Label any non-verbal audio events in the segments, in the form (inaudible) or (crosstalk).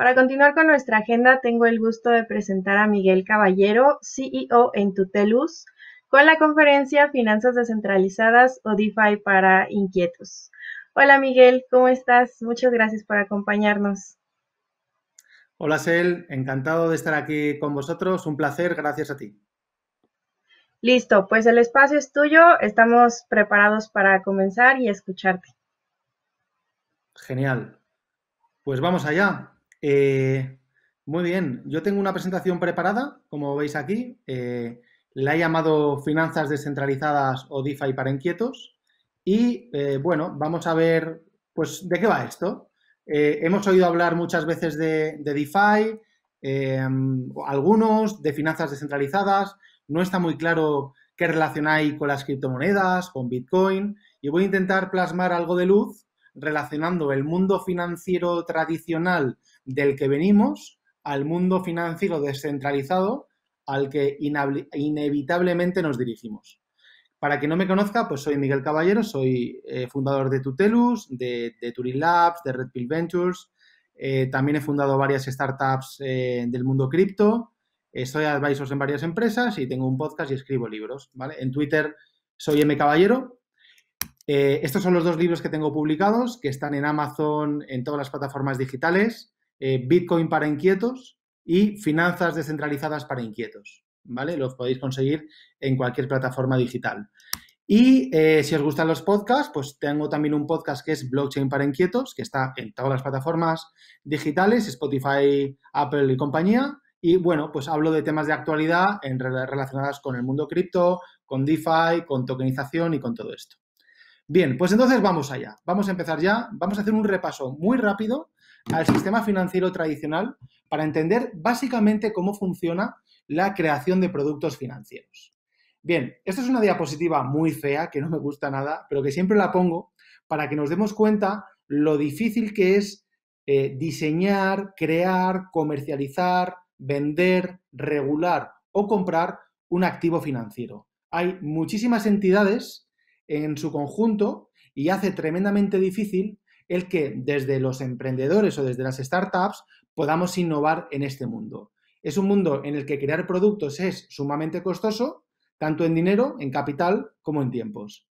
Para continuar con nuestra agenda, tengo el gusto de presentar a Miguel Caballero, CEO en Tutelus, con la conferencia Finanzas descentralizadas o DeFi para inquietos. Hola Miguel, ¿cómo estás? Muchas gracias por acompañarnos. Hola Sel, encantado de estar aquí con vosotros, un placer, gracias a ti. Listo, pues el espacio es tuyo, estamos preparados para comenzar y escucharte. Genial. Pues vamos allá. Eh, muy bien, yo tengo una presentación preparada, como veis aquí. Eh, la he llamado Finanzas descentralizadas o DeFi para inquietos. Y eh, bueno, vamos a ver, pues, ¿de qué va esto? hemos oído hablar muchas veces de, de DeFi, algunos de finanzas descentralizadas. No está muy claro qué relacionáis con las criptomonedas, con Bitcoin. Y voy a intentar plasmar algo de luz relacionando el mundo financiero tradicional del que venimos al mundo financiero descentralizado al que inevitablemente nos dirigimos. Para quien no me conozca, pues soy Miguel Caballero, soy eh, fundador de Tutelus, de, de Turing Labs, de Red Pill Ventures. Eh, también he fundado varias startups eh, del mundo cripto. soy advisor en varias empresas y tengo un podcast y escribo libros. En Twitter soy M Caballero. estos son los dos libros que tengo publicados, que están en Amazon, en todas las plataformas digitales. Eh, Bitcoin para inquietos y finanzas descentralizadas para inquietos, ¿vale? Los podéis conseguir en cualquier plataforma digital. Y eh, si os gustan los podcasts, pues tengo también un podcast que es Blockchain para Inquietos, que está en todas las plataformas digitales, Spotify, Apple y compañía. Y bueno, pues hablo de temas de actualidad en, relacionadas con el mundo cripto, con DeFi, con tokenización y con todo esto. Bien, pues entonces vamos allá. Vamos a empezar ya. Vamos a hacer un repaso muy rápido al sistema financiero tradicional para entender básicamente cómo funciona la creación de productos financieros. Bien, esta es una diapositiva muy fea, que no me gusta nada, pero que siempre la pongo para que nos demos cuenta lo difícil que es eh, diseñar, crear, comercializar, vender, regular o comprar un activo financiero. Hay muchísimas entidades en su conjunto y hace tremendamente difícil el que desde los emprendedores o desde las startups podamos innovar en este mundo. Es un mundo en el que crear productos es sumamente costoso, tanto en dinero, en capital, como en tiempos.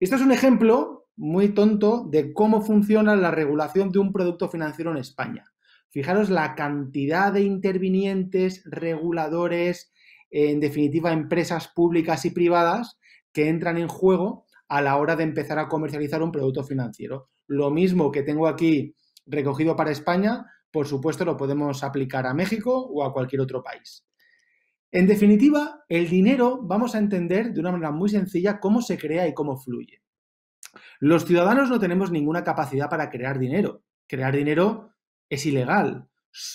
Este es un ejemplo muy tonto de cómo funciona la regulación de un producto financiero en España. Fijaros la cantidad de intervinientes, reguladores, en definitiva empresas públicas y privadas que entran en juego a la hora de empezar a comercializar un producto financiero. Lo mismo que tengo aquí recogido para España, por supuesto lo podemos aplicar a México o a cualquier otro país. En definitiva, el dinero vamos a entender de una manera muy sencilla cómo se crea y cómo fluye. Los ciudadanos no tenemos ninguna capacidad para crear dinero. Crear dinero es ilegal.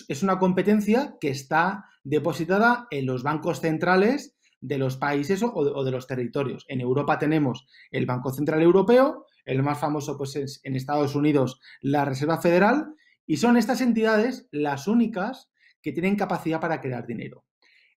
Es una competencia que está depositada en los bancos centrales de los países o de, los territorios. En Europa tenemos el Banco Central Europeo, el más famoso pues en Estados Unidos la Reserva Federal, y son estas entidades las únicas que tienen capacidad para crear dinero.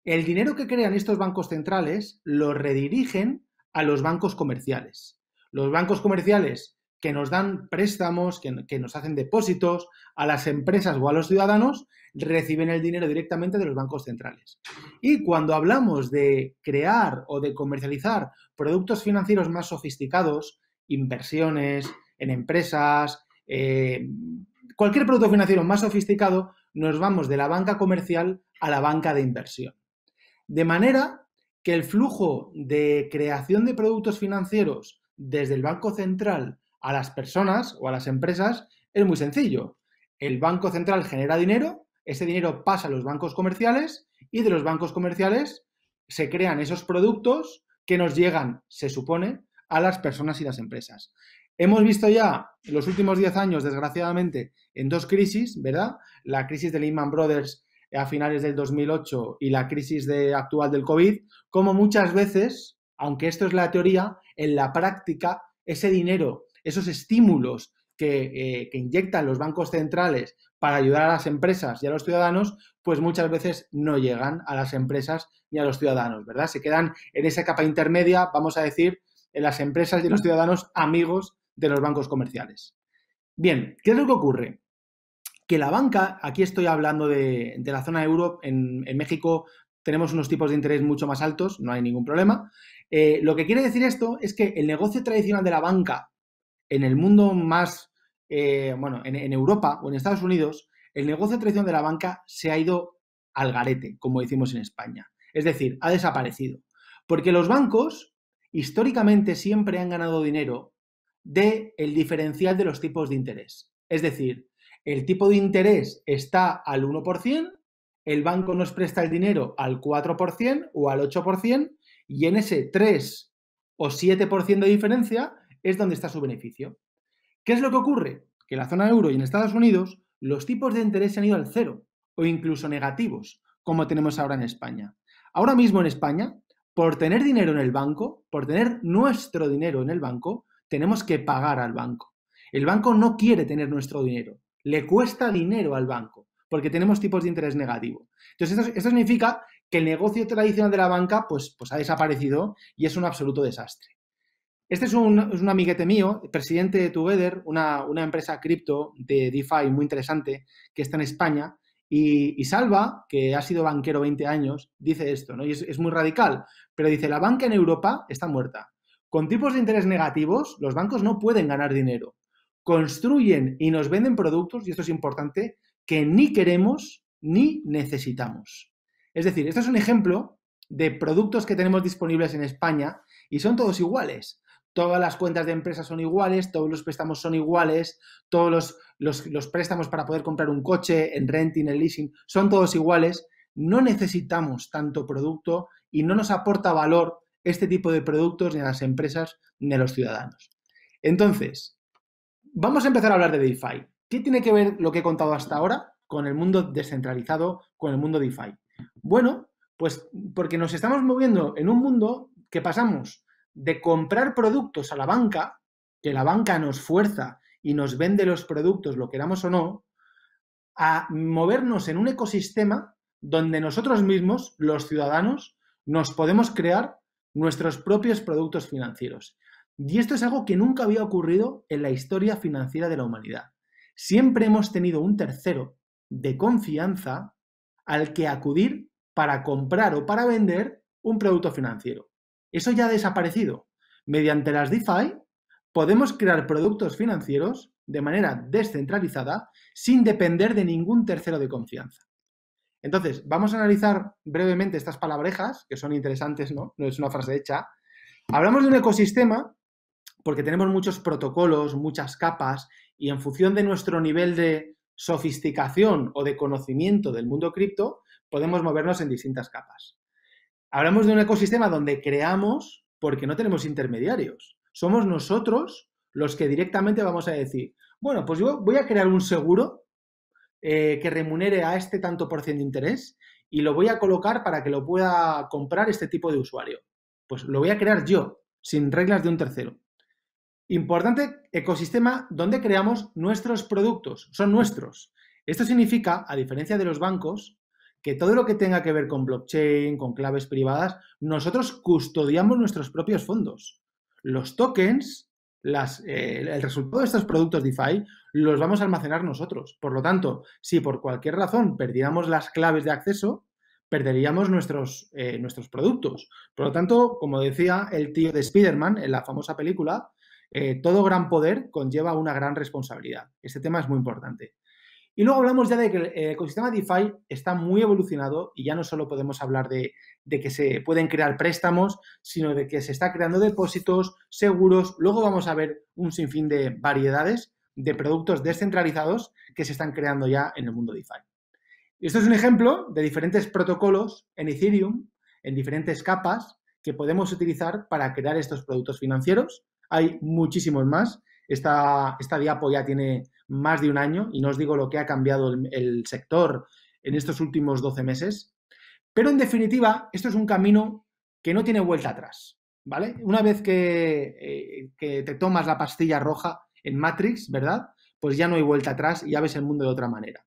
El dinero que crean estos bancos centrales lo redirigen a los bancos comerciales. Los bancos comerciales que nos dan préstamos, que, nos hacen depósitos a las empresas o a los ciudadanos, reciben el dinero directamente de los bancos centrales. Y cuando hablamos de crear o de comercializar productos financieros más sofisticados, inversiones en empresas, eh, cualquier producto financiero más sofisticado, nos vamos de la banca comercial a la banca de inversión. De manera que el flujo de creación de productos financieros desde el Banco Central a las personas o a las empresas es muy sencillo. El Banco Central genera dinero, ese dinero pasa a los bancos comerciales y de los bancos comerciales se crean esos productos que nos llegan, se supone, a las personas y las empresas. Hemos visto ya en los últimos 10 años, desgraciadamente, en dos crisis, ¿verdad? La crisis de Lehman Brothers a finales del 2008 y la crisis de, actual del COVID, como muchas veces, aunque esto es la teoría, en la práctica ese dinero esos estímulos eh, que, inyectan los bancos centrales para ayudar a las empresas y a los ciudadanos, pues muchas veces no llegan a las empresas ni a los ciudadanos, ¿verdad? Se quedan en esa capa intermedia, vamos a decir, en las empresas y los ciudadanos amigos de los bancos comerciales. Bien, ¿qué es lo que ocurre? Que la banca, aquí estoy hablando de, la zona euro, en, México tenemos unos tipos de interés mucho más altos, no hay ningún problema. Eh, lo que quiere decir esto es que el negocio tradicional de la banca en el mundo más, eh, bueno, en, Europa o en Estados Unidos, el negocio de traición de la banca se ha ido al garete, como decimos en España. Es decir, ha desaparecido. Porque los bancos históricamente siempre han ganado dinero del el diferencial de los tipos de interés. Es decir, el tipo de interés está al 1%, el banco nos presta el dinero al 4% o al 8%, y en ese 3 o 7% de diferencia es donde está su beneficio. ¿Qué es lo que ocurre? Que en la zona euro y en Estados Unidos los tipos de interés se han ido al cero o incluso negativos, como tenemos ahora en España. Ahora mismo en España, por tener dinero en el banco, por tener nuestro dinero en el banco, tenemos que pagar al banco. El banco no quiere tener nuestro dinero, le cuesta dinero al banco, porque tenemos tipos de interés negativo. Entonces, esto, significa que el negocio tradicional de la banca pues, pues ha desaparecido y es un absoluto desastre. Este es un, amiguete mío, presidente de Together, una, empresa cripto de DeFi muy interesante que está en España. Y, Salva, que ha sido banquero 20 años, dice esto, ¿no? Y es, es muy radical, pero dice, la banca en Europa está muerta. Con tipos de interés negativos, los bancos no pueden ganar dinero. Construyen y nos venden productos, y esto es importante, que ni queremos ni necesitamos. Es decir, esto es un ejemplo de productos que tenemos disponibles en España y son todos iguales todas las cuentas de empresas son iguales, todos los préstamos son iguales, todos los, préstamos para poder comprar un coche, en renting, en leasing, son todos iguales. No necesitamos tanto producto y no nos aporta valor este tipo de productos ni a las empresas ni a los ciudadanos. Entonces, vamos a empezar a hablar de DeFi. ¿Qué tiene que ver lo que he contado hasta ahora con el mundo descentralizado, con el mundo DeFi? Bueno, pues porque nos estamos moviendo en un mundo que pasamos de comprar productos a la banca, que la banca nos fuerza y nos vende los productos, lo queramos o no, a movernos en un ecosistema donde nosotros mismos, los ciudadanos, nos podemos crear nuestros propios productos financieros. Y esto es algo que nunca había ocurrido en la historia financiera de la humanidad. Siempre hemos tenido un tercero de confianza al que acudir para comprar o para vender un producto financiero. Eso ya ha desaparecido. Mediante las DeFi podemos crear productos financieros de manera descentralizada sin depender de ningún tercero de confianza. Entonces, vamos a analizar brevemente estas palabrejas, que son interesantes, ¿no? No es una frase hecha. Hablamos de un ecosistema porque tenemos muchos protocolos, muchas capas, y en función de nuestro nivel de sofisticación o de conocimiento del mundo cripto, podemos movernos en distintas capas. Hablamos de un ecosistema donde creamos porque no tenemos intermediarios. Somos nosotros los que directamente vamos a decir, bueno, pues yo voy a crear un seguro eh, que remunere a este tanto por ciento de interés y lo voy a colocar para que lo pueda comprar este tipo de usuario. Pues lo voy a crear yo, sin reglas de un tercero. Importante ecosistema donde creamos nuestros productos, son nuestros. Esto significa, a diferencia de los bancos, que todo lo que tenga que ver con blockchain, con claves privadas, nosotros custodiamos nuestros propios fondos. Los tokens, eh, el resultado de estos productos DeFi, los vamos a almacenar nosotros. Por lo tanto, si por cualquier razón perdiéramos las claves de acceso, perderíamos nuestros, eh, nuestros productos. Por lo tanto, como decía el tío de Spider-Man en la famosa película, eh, todo gran poder conlleva una gran responsabilidad. Este tema es muy importante. Y luego hablamos ya de que el eh, ecosistema DeFi está muy evolucionado y ya no solo podemos hablar de, que se pueden crear préstamos, sino de que se está creando depósitos, seguros. Luego vamos a ver un sinfín de variedades de productos descentralizados que se están creando ya en el mundo DeFi. Y esto es un ejemplo de diferentes protocolos en Ethereum, en diferentes capas que podemos utilizar para crear estos productos financieros. Hay muchísimos más esta, diapo ya tiene más de un año y no os digo lo que ha cambiado el, sector en estos últimos 12 meses. Pero en definitiva, esto es un camino que no tiene vuelta atrás. ¿Vale? Una vez eh, que, te tomas la pastilla roja en Matrix, ¿verdad? Pues ya no hay vuelta atrás y ya ves el mundo de otra manera.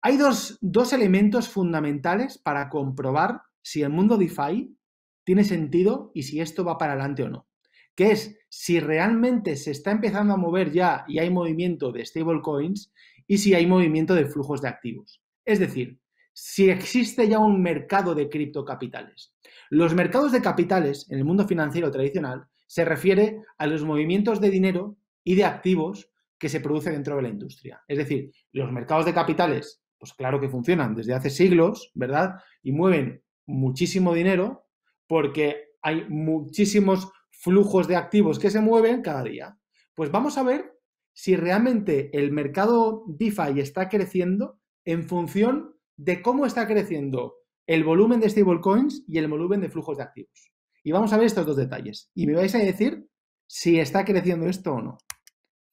Hay dos, dos, elementos fundamentales para comprobar si el mundo DeFi tiene sentido y si esto va para adelante o no que es si realmente se está empezando a mover ya y hay movimiento de stablecoins y si hay movimiento de flujos de activos. Es decir, si existe ya un mercado de criptocapitales. Los mercados de capitales en el mundo financiero tradicional se refiere a los movimientos de dinero y de activos que se producen dentro de la industria. Es decir, los mercados de capitales, pues claro que funcionan desde hace siglos, ¿verdad? Y mueven muchísimo dinero porque hay muchísimos flujos de activos que se mueven cada día. Pues vamos a ver si realmente el mercado DeFi está creciendo en función de cómo está creciendo el volumen de stablecoins y el volumen de flujos de activos. Y vamos a ver estos dos detalles. Y me vais a decir si está creciendo esto o no.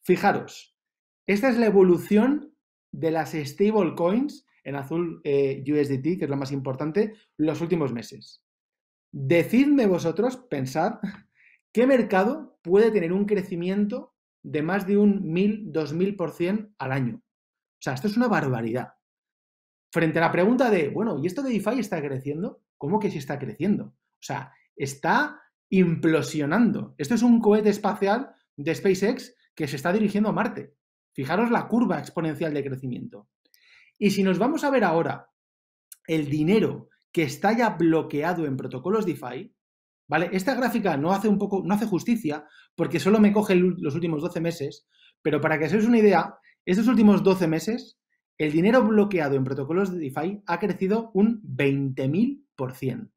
Fijaros, esta es la evolución de las stablecoins, en azul eh, USDT, que es lo más importante, los últimos meses. Decidme vosotros, pensad, ¿Qué mercado puede tener un crecimiento de más de un 1000, 2000% al año? O sea, esto es una barbaridad. Frente a la pregunta de, bueno, ¿y esto de DeFi está creciendo? ¿Cómo que sí está creciendo? O sea, está implosionando. Esto es un cohete espacial de SpaceX que se está dirigiendo a Marte. Fijaros la curva exponencial de crecimiento. Y si nos vamos a ver ahora el dinero que está ya bloqueado en protocolos DeFi, ¿Vale? Esta gráfica no hace un poco, no hace justicia porque solo me coge los últimos 12 meses, pero para que os una idea, estos últimos 12 meses el dinero bloqueado en protocolos de DeFi ha crecido un 20.000%.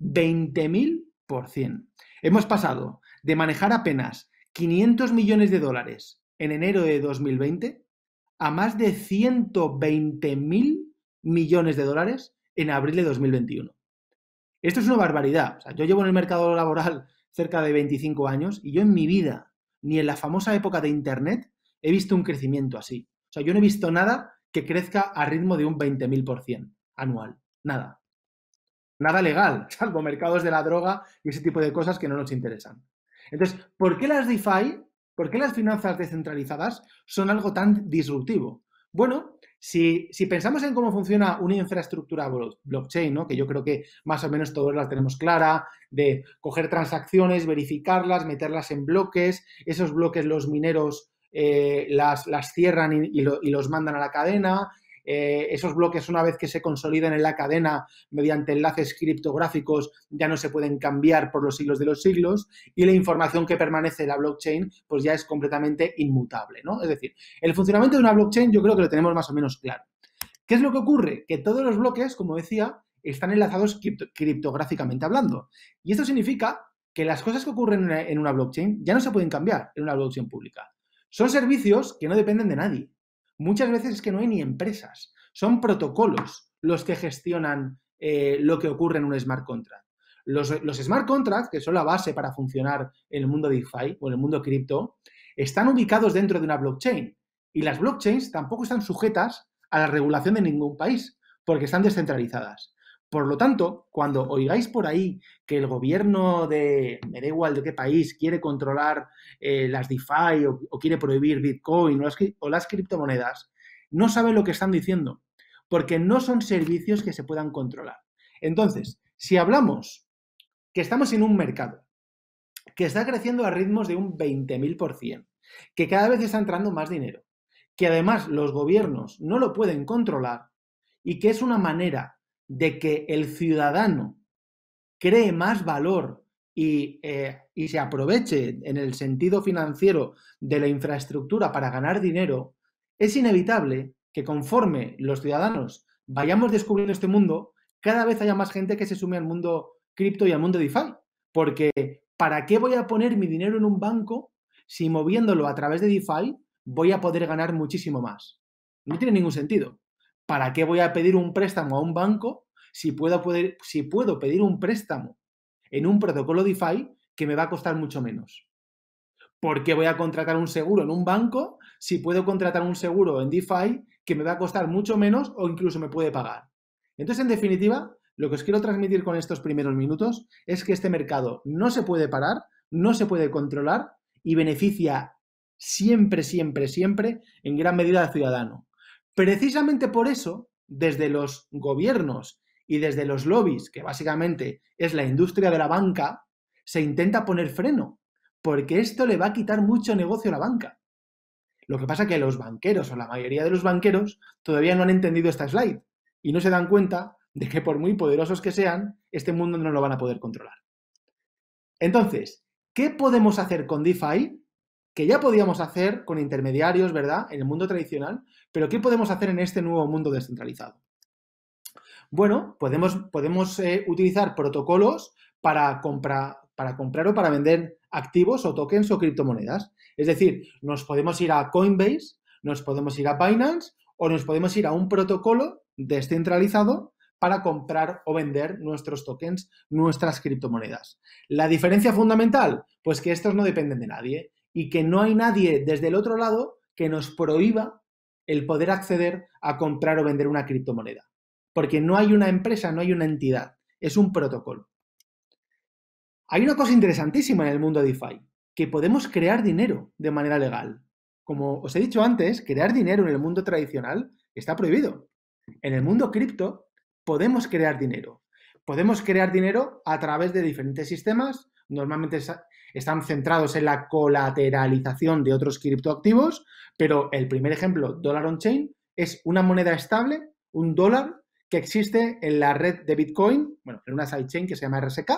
20.000%. Hemos pasado de manejar apenas 500 millones de dólares en enero de 2020 a más de 120.000 millones de dólares en abril de 2021. Esto es una barbaridad. yo llevo en el mercado laboral cerca de 25 años y yo en mi vida, ni en la famosa época de Internet, he visto un crecimiento así. O sea, yo no he visto nada que crezca a ritmo de un 20.000% anual. Nada. Nada legal, (laughs) salvo mercados de la droga y ese tipo de cosas que no nos interesan. Entonces, ¿por qué las DeFi, por qué las finanzas descentralizadas son algo tan disruptivo? Bueno, si, pensamos en cómo funciona una infraestructura blockchain, ¿no? que yo creo que más o menos todos las tenemos clara, de coger transacciones, verificarlas, meterlas en bloques, esos bloques los mineros eh, las, cierran y los mandan a la cadena, eh, esos bloques una vez que se consoliden en la cadena mediante enlaces criptográficos ya no se pueden cambiar por los siglos de los siglos y la información que permanece en la blockchain pues ya es completamente inmutable, ¿no? Es decir, el funcionamiento de una blockchain yo creo que lo tenemos más o menos claro. ¿Qué es lo que ocurre? Que todos los bloques, como decía, están enlazados criptográficamente hablando. Y esto significa que las cosas que ocurren en una blockchain ya no se pueden cambiar en una blockchain pública. Son servicios que no dependen de nadie. Muchas veces es que no hay ni empresas, son protocolos los que gestionan eh, lo que ocurre en un smart contract. Los, smart contracts, que son la base para funcionar en el mundo DeFi o en el mundo cripto, están ubicados dentro de una blockchain. Y las blockchains tampoco están sujetas a la regulación de ningún país, porque están descentralizadas. Por lo tanto, cuando oigáis por ahí que el gobierno de, me da igual de qué país, quiere controlar eh, las DeFi o, quiere prohibir Bitcoin o las, o las criptomonedas, no saben lo que están diciendo, porque no son servicios que se puedan controlar. Entonces, si hablamos que estamos en un mercado que está creciendo a ritmos de un 20.000%, que cada vez está entrando más dinero, que además los gobiernos no lo pueden controlar y que es una manera de que el ciudadano cree más valor eh, y, se aproveche en el sentido financiero de la infraestructura para ganar dinero, es inevitable que conforme los ciudadanos vayamos descubriendo este mundo, cada vez haya más gente que se sume al mundo cripto y al mundo DeFi. Porque, ¿para qué voy a poner mi dinero en un banco si moviéndolo a través de DeFi voy a poder ganar muchísimo más? No tiene ningún sentido. ¿Para qué voy a pedir un préstamo a un banco si puedo, poder, si puedo pedir un préstamo en un protocolo DeFi que me va a costar mucho menos? ¿Por qué voy a contratar un seguro en un banco si puedo contratar un seguro en DeFi que me va a costar mucho menos o incluso me puede pagar? Entonces, en definitiva, lo que os quiero transmitir con estos primeros minutos es que este mercado no se puede parar, no se puede controlar y beneficia siempre, siempre, siempre en gran medida al ciudadano. Precisamente por eso, desde los gobiernos y desde los lobbies, que básicamente es la industria de la banca, se intenta poner freno, porque esto le va a quitar mucho negocio a la banca. Lo que pasa es que los banqueros o la mayoría de los banqueros todavía no han entendido esta slide y no se dan cuenta de que por muy poderosos que sean, este mundo no lo van a poder controlar. Entonces, ¿qué podemos hacer con DeFi que ya podíamos hacer con intermediarios, ¿verdad? En el mundo tradicional, pero ¿qué podemos hacer en este nuevo mundo descentralizado? Bueno, podemos, podemos eh, utilizar protocolos para, comprar para comprar o para vender activos o tokens o criptomonedas. Es decir, nos podemos ir a Coinbase, nos podemos ir a Binance o nos podemos ir a un protocolo descentralizado para comprar o vender nuestros tokens, nuestras criptomonedas. La diferencia fundamental, pues que estos no dependen de nadie y que no hay nadie desde el otro lado que nos prohíba el poder acceder a comprar o vender una criptomoneda. Porque no hay una empresa, no hay una entidad, es un protocolo. Hay una cosa interesantísima en el mundo DeFi, que podemos crear dinero de manera legal. Como os he dicho antes, crear dinero en el mundo tradicional está prohibido. En el mundo cripto podemos crear dinero. Podemos crear dinero a través de diferentes sistemas. Normalmente están centrados en la colateralización de otros criptoactivos, pero el primer ejemplo, Dollar on Chain, es una moneda estable, un dólar, que existe en la red de Bitcoin, bueno, en una sidechain que se llama RSK,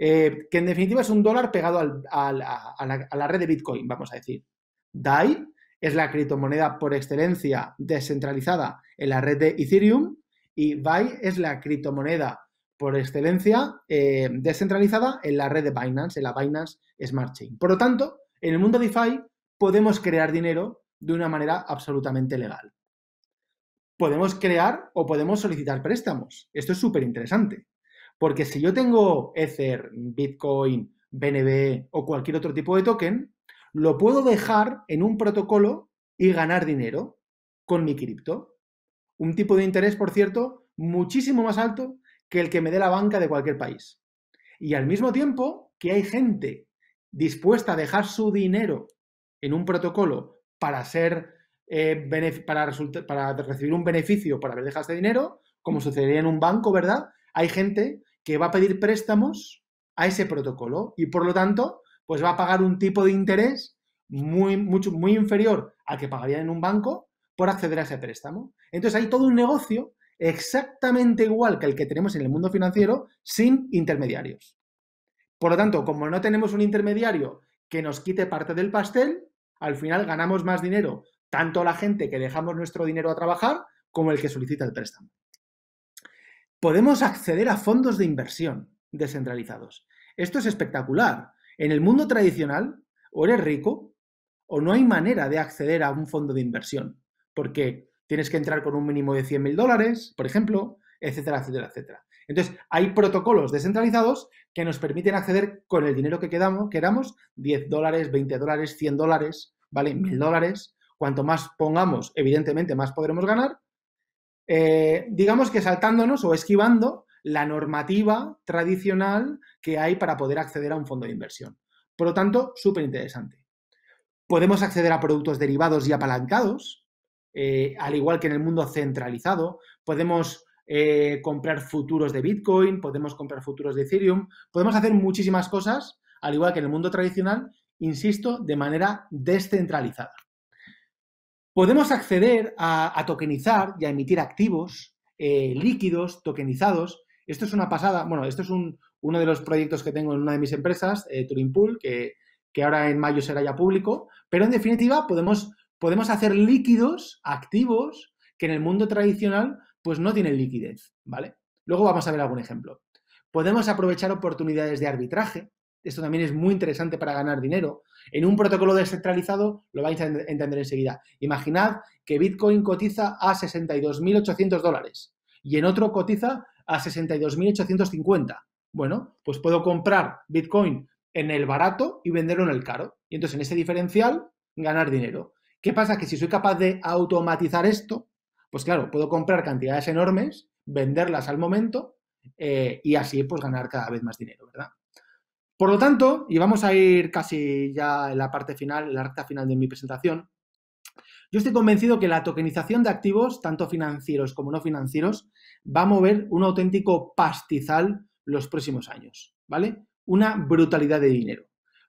eh, que en definitiva es un dólar pegado a, la, a, la, red de Bitcoin, vamos a decir. DAI es la criptomoneda por excelencia descentralizada en la red de Ethereum y BAI es la criptomoneda por excelencia eh, descentralizada en la red de Binance, en la Binance Smart Chain. Por lo tanto, en el mundo DeFi podemos crear dinero de una manera absolutamente legal. Podemos crear o podemos solicitar préstamos. Esto es súper interesante. Porque si yo tengo Ether, Bitcoin, BNB o cualquier otro tipo de token, lo puedo dejar en un protocolo y ganar dinero con mi cripto. Un tipo de interés, por cierto, muchísimo más alto que el que me dé la banca de cualquier país. Y al mismo tiempo que hay gente dispuesta a dejar su dinero en un protocolo para ser eh, para, recibir un beneficio para haber dejado este dinero, como sucedería en un banco, ¿verdad? Hay gente que va a pedir préstamos a ese protocolo y por lo tanto, pues va a pagar un tipo de interés muy, mucho, muy inferior al que pagaría en un banco por acceder a ese préstamo. Entonces hay todo un negocio exactamente igual que el que tenemos en el mundo financiero sin intermediarios. Por lo tanto, como no tenemos un intermediario que nos quite parte del pastel, al final ganamos más dinero, tanto la gente que dejamos nuestro dinero a trabajar como el que solicita el préstamo. Podemos acceder a fondos de inversión descentralizados. Esto es espectacular. En el mundo tradicional, o eres rico o no hay manera de acceder a un fondo de inversión, porque tienes que entrar con un mínimo de 100.000 dólares, por ejemplo, etcétera, etcétera, etcétera. Entonces, hay protocolos descentralizados que nos permiten acceder con el dinero que quedamos, queramos, 10 dólares, 20 dólares, 100 dólares, ¿vale? 1000 dólares. Cuanto más pongamos, evidentemente, más podremos ganar. Eh, digamos que saltándonos o esquivando la normativa tradicional que hay para poder acceder a un fondo de inversión. Por lo tanto, súper interesante. Podemos acceder a productos derivados y apalancados, eh, al igual que en el mundo centralizado. Podemos eh, comprar futuros de Bitcoin, podemos comprar futuros de Ethereum, podemos hacer muchísimas cosas, al igual que en el mundo tradicional, insisto, de manera descentralizada. Podemos acceder a, tokenizar y a emitir activos eh, líquidos, tokenizados. Esto es una pasada, bueno, esto es uno de los proyectos que tengo en una de mis empresas, Turing Pool, que ahora en mayo será ya público, pero en definitiva podemos podemos hacer líquidos activos que en el mundo tradicional pues no tienen liquidez, ¿vale? Luego vamos a ver algún ejemplo. Podemos aprovechar oportunidades de arbitraje. Esto también es muy interesante para ganar dinero. En un protocolo descentralizado lo vais a entender enseguida. Imaginad que Bitcoin cotiza a 62.800 dólares y en otro cotiza a 62.850. Bueno, pues puedo comprar Bitcoin en el barato y venderlo en el caro. Y entonces en ese diferencial ganar dinero. ¿Qué pasa? Que si soy capaz de automatizar esto, pues claro, puedo comprar cantidades enormes, venderlas al momento eh, y así pues ganar cada vez más dinero, ¿verdad? Por lo tanto, y vamos a ir casi ya en la parte final, en la recta final de mi presentación, yo estoy convencido que la tokenización de activos, tanto financieros como no financieros, va a mover un auténtico pastizal los próximos años, ¿vale? Una brutalidad de dinero.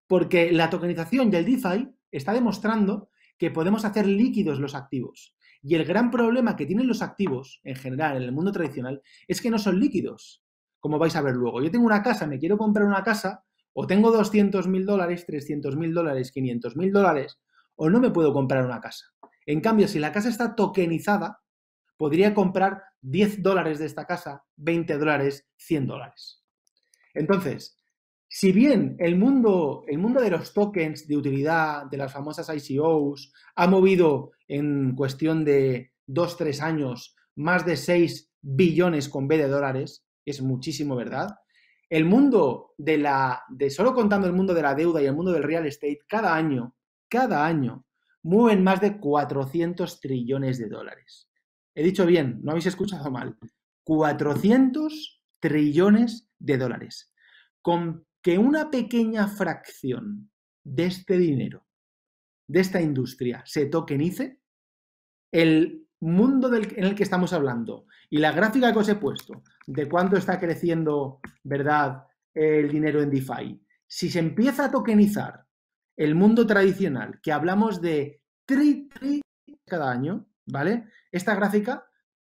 Porque la tokenización del DeFi está demostrando que podemos hacer líquidos los activos. Y el gran problema que tienen los activos, en general, en el mundo tradicional, es que no son líquidos, como vais a ver luego. Yo tengo una casa, me quiero comprar una casa, o tengo 200 mil dólares, 300 mil dólares, 500 mil dólares, o no me puedo comprar una casa. En cambio, si la casa está tokenizada, podría comprar 10 dólares de esta casa, 20 dólares, 100 dólares. Entonces, si bien el mundo, el mundo de los tokens de utilidad, de las famosas ICOs, ha movido en cuestión de dos tres años más de 6 billones con B de dólares, es muchísimo, ¿verdad? El mundo de la, de solo contando el mundo de la deuda y el mundo del real estate, cada año, cada año, mueven más de 400 trillones de dólares. He dicho bien, no habéis escuchado mal. 400 trillones de dólares. Con que una pequeña fracción de este dinero, de esta industria, se tokenice, el mundo en el que estamos hablando y la gráfica que os he puesto de cuánto está creciendo, ¿verdad?, el dinero en DeFi. Si se empieza a tokenizar el mundo tradicional, que hablamos de tri, tri cada año, ¿vale? Esta gráfica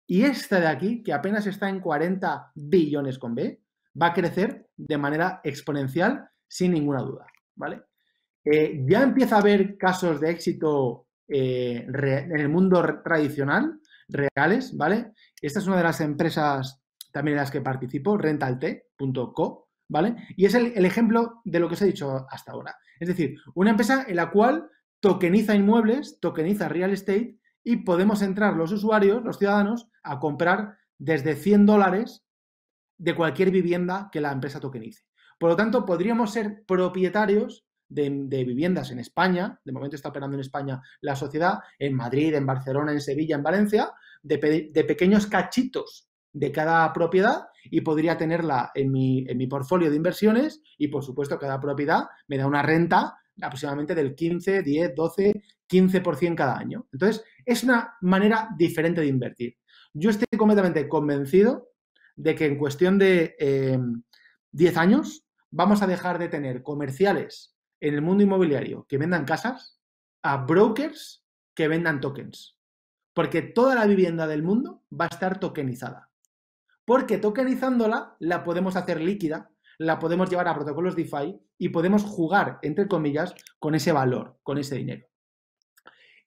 y esta de aquí, que apenas está en 40 billones con B, va a crecer de manera exponencial, sin ninguna duda, ¿vale? Eh, ya empieza a haber casos de éxito eh, en el mundo tradicional, reales, ¿vale? Esta es una de las empresas también en las que participo, rentalt.co, ¿vale? Y es el, el, ejemplo de lo que os he dicho hasta ahora. Es decir, una empresa en la cual tokeniza inmuebles, tokeniza real estate y podemos entrar los usuarios, los ciudadanos, a comprar desde 100 dólares de cualquier vivienda que la empresa tokenice. Por lo tanto, podríamos ser propietarios de, viviendas en España, de momento está operando en España la sociedad, en Madrid, en Barcelona, en Sevilla, en Valencia, de, pequeños cachitos de cada propiedad y podría tenerla en mi, en mi portfolio de inversiones y por supuesto cada propiedad me da una renta aproximadamente del 15, 10, 12, 15% cada año. Entonces, es una manera diferente de invertir. Yo estoy completamente convencido de que en cuestión de 10 eh, años vamos a dejar de tener comerciales en el mundo inmobiliario que vendan casas a brokers que vendan tokens. Porque toda la vivienda del mundo va a estar tokenizada. Porque tokenizándola la podemos hacer líquida, la podemos llevar a protocolos DeFi y podemos jugar, entre comillas, con ese valor, con ese dinero.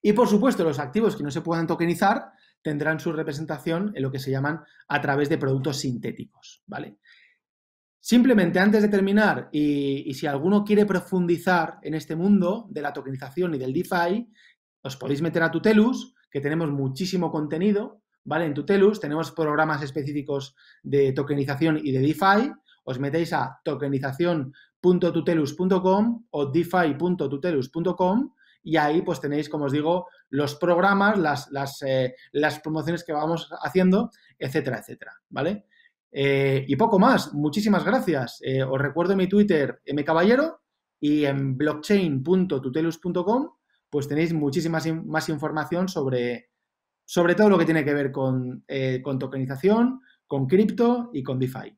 Y por supuesto, los activos que no se puedan tokenizar tendrán su representación en lo que se llaman a través de productos sintéticos, ¿vale? Simplemente antes de terminar, y, si alguno quiere profundizar en este mundo de la tokenización y del DeFi, os podéis meter a Tutelus, que tenemos muchísimo contenido, ¿vale? En Tutelus tenemos programas específicos de tokenización y de DeFi. Os metéis a tokenización.tutelus.com o defi.tutelus.com y ahí pues tenéis, como os digo, los programas, las, las, eh, promociones que vamos haciendo, etcétera, etcétera, ¿vale? Eh, y poco más, muchísimas gracias. Eh, os recuerdo mi Twitter, mcaballero, y en blockchain.tutelus.com pues tenéis muchísima más información sobre, sobre todo lo que tiene que ver con, con tokenización, con cripto y con DeFi.